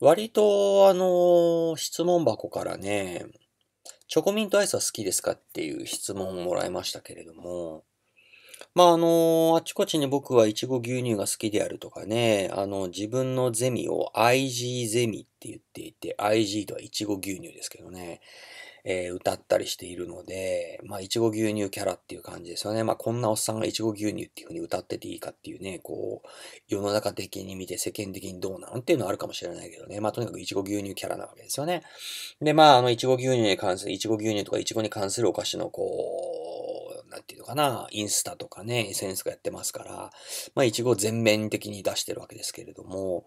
割と、あの、質問箱からね、チョコミントアイスは好きですかっていう質問をもらいましたけれども、まあ、あの、あちこちに僕はイチゴ牛乳が好きであるとかね、あの、自分のゼミを IG ゼミって言っていて、IG とはイチゴ牛乳ですけどね、えー、歌ったりしているので、まあ、いちご牛乳キャラっていう感じですよね。まあ、こんなおっさんがいちご牛乳っていう風に歌ってていいかっていうね、こう、世の中的に見て世間的にどうなんっていうのはあるかもしれないけどね。まあ、とにかくいちご牛乳キャラなわけですよね。で、まあ、あの、いちご牛乳に関する、いちご牛乳とかいちごに関するお菓子の、こう、なんていうのかな、インスタとかね、SNS がやってますから、まあ、いちご全面的に出してるわけですけれども、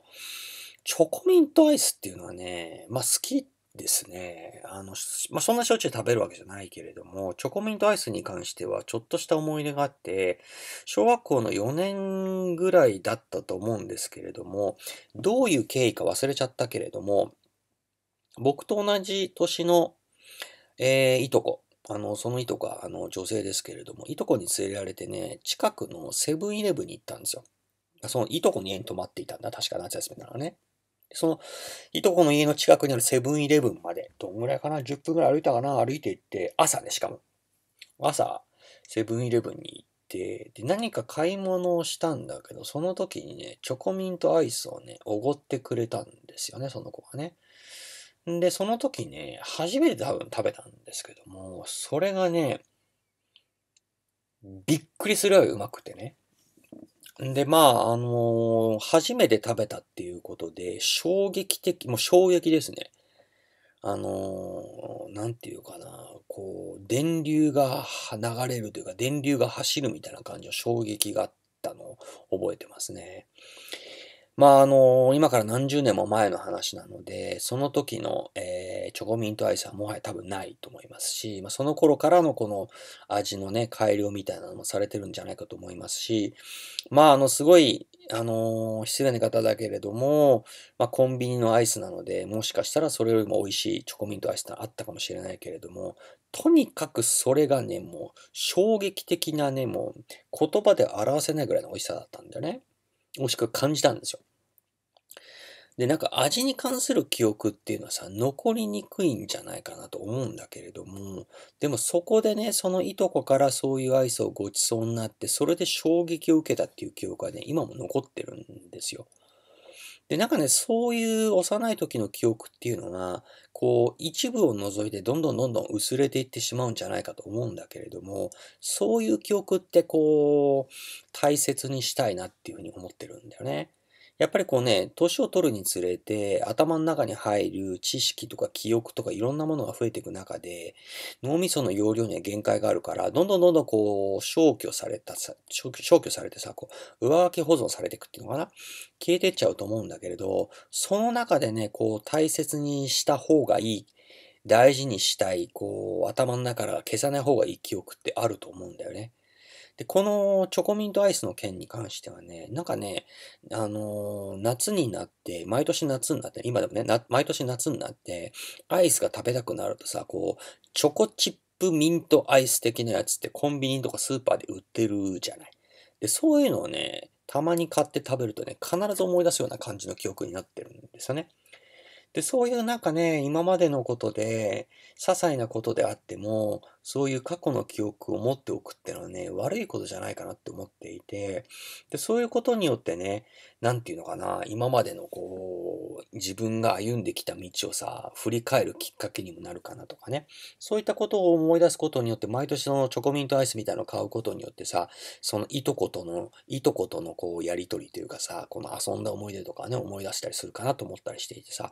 チョコミントアイスっていうのはね、まあ好きってですね。あの、まあ、そんなしょっちゅう食べるわけじゃないけれども、チョコミントアイスに関してはちょっとした思い出があって、小学校の4年ぐらいだったと思うんですけれども、どういう経緯か忘れちゃったけれども、僕と同じ年の、えー、いとこ、あの、そのいとこあの、女性ですけれども、いとこに連れられてね、近くのセブンイレブンに行ったんですよ。そのいとこに家に泊まっていたんだ。確か夏休みならね。その、いとこの家の近くにあるセブンイレブンまで、どんぐらいかな ?10 分ぐらい歩いたかな歩いて行って、朝ね、しかも。朝、セブンイレブンに行って、で、何か買い物をしたんだけど、その時にね、チョコミントアイスをね、おごってくれたんですよね、その子がね。で、その時ね、初めて多分食べたんですけども、それがね、びっくりするよりうまくてね。で、まあ、あのー、初めて食べたっていうことで、衝撃的、もう衝撃ですね。あのー、なんていうかな、こう、電流が流れるというか、電流が走るみたいな感じの衝撃があったのを覚えてますね。まあ、あの、今から何十年も前の話なので、その時の、えー、チョコミントアイスはもはや多分ないと思いますし、まあ、その頃からのこの味のね、改良みたいなのもされてるんじゃないかと思いますし、まあ、あの、すごい、あの、失礼な方だけれども、まあ、コンビニのアイスなので、もしかしたらそれよりも美味しいチョコミントアイスってあったかもしれないけれども、とにかくそれがね、もう衝撃的なね、もう言葉で表せないぐらいの美味しさだったんだよね。もしく感じたんですよ。で、なんか味に関する記憶っていうのはさ、残りにくいんじゃないかなと思うんだけれども、でもそこでね、そのいとこからそういうアイスをごちそうになって、それで衝撃を受けたっていう記憶はね、今も残ってるんですよ。で、なんかね、そういう幼い時の記憶っていうのが、こう、一部を除いてどんどんどんどん薄れていってしまうんじゃないかと思うんだけれども、そういう記憶ってこう、大切にしたいなっていうふうに思ってるんだよね。やっぱりこうね、年を取るにつれて、頭の中に入る知識とか記憶とかいろんなものが増えていく中で、脳みその容量には限界があるから、どんどんどんどんこう、消去されたさ、消去されてさ、こう、上書き保存されていくっていうのかな消えてっちゃうと思うんだけれど、その中でね、こう、大切にした方がいい。大事にしたい、こう、頭の中から消さない方がいい記憶ってあると思うんだよね。で、このチョコミントアイスの件に関してはね、なんかね、あのー、夏になって、毎年夏になって、今でもね、毎年夏になって、アイスが食べたくなるとさ、こう、チョコチップミントアイス的なやつってコンビニとかスーパーで売ってるじゃない。で、そういうのをね、たまに買って食べるとね、必ず思い出すような感じの記憶になってるんですよね。で、そういうなんかね、今までのことで、些細なことであっても、そういう過去の記憶を持っておくってのはね、悪いことじゃないかなって思っていて、で、そういうことによってね、なんていうのかな、今までのこう、自分が歩んできた道をさ、振り返るきっかけにもなるかなとかね。そういったことを思い出すことによって、毎年のチョコミントアイスみたいなのを買うことによってさ、そのいとことの、いとことのこう、やりとりというかさ、この遊んだ思い出とかね、思い出したりするかなと思ったりしていてさ、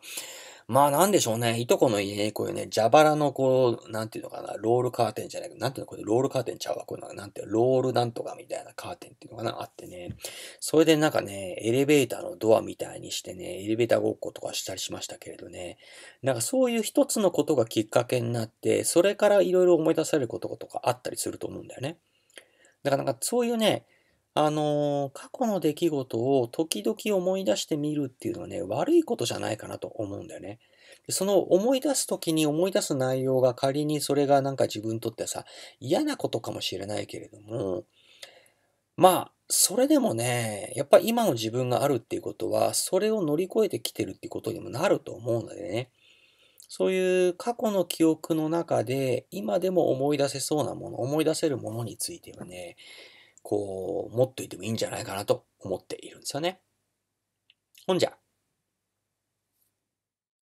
まあなんでしょうね。いとこの家にこういうね、蛇腹のこう、なんていうのかな、ロールカーテンじゃないけど、なんていうのこれロールカーテンちゃうわ。こういうのなんていうロールなんとかみたいなカーテンっていうのかな、あってね。それでなんかね、エレベーターのドアみたいにしてね、エレベーターごっことかしたりしましたけれどね。なんかそういう一つのことがきっかけになって、それからいろいろ思い出されることとかあったりすると思うんだよね。だからなんかそういうね、あのー、過去の出来事を時々思い出してみるっていうのはね、悪いことじゃないかなと思うんだよね。その思い出す時に思い出す内容が仮にそれがなんか自分にとってはさ、嫌なことかもしれないけれども、まあ、それでもね、やっぱ今の自分があるっていうことは、それを乗り越えてきてるっていうことにもなると思うのでね。そういう過去の記憶の中で、今でも思い出せそうなもの、思い出せるものについてはね、こう、持っといてもいいんじゃないかなと思っているんですよね。ほんじゃ、